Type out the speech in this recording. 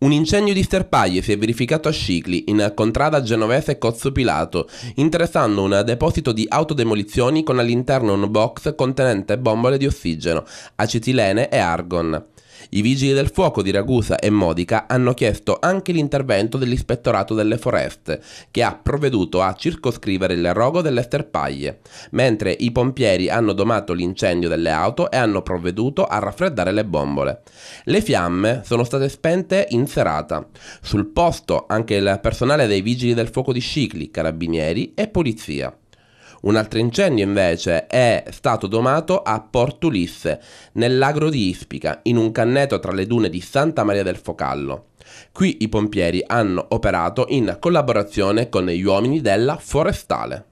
Un incendio di sterpaglie si è verificato a Scicli, in contrada genovese Cozzo Pilato, interessando un deposito di autodemolizioni con all'interno un box contenente bombole di ossigeno, acetilene e argon. I vigili del fuoco di Ragusa e Modica hanno chiesto anche l'intervento dell'ispettorato delle foreste, che ha provveduto a circoscrivere il rogo delle sterpaglie, mentre i pompieri hanno domato l'incendio delle auto e hanno provveduto a raffreddare le bombole. Le fiamme sono state spente in serata. Sul posto anche il personale dei vigili del fuoco di Scicli, carabinieri e polizia. Un altro incendio invece è stato domato a Porto Ulisse, nell'agro di Ispica, in un canneto tra le dune di Santa Maria del Focallo. Qui i pompieri hanno operato in collaborazione con gli uomini della Forestale.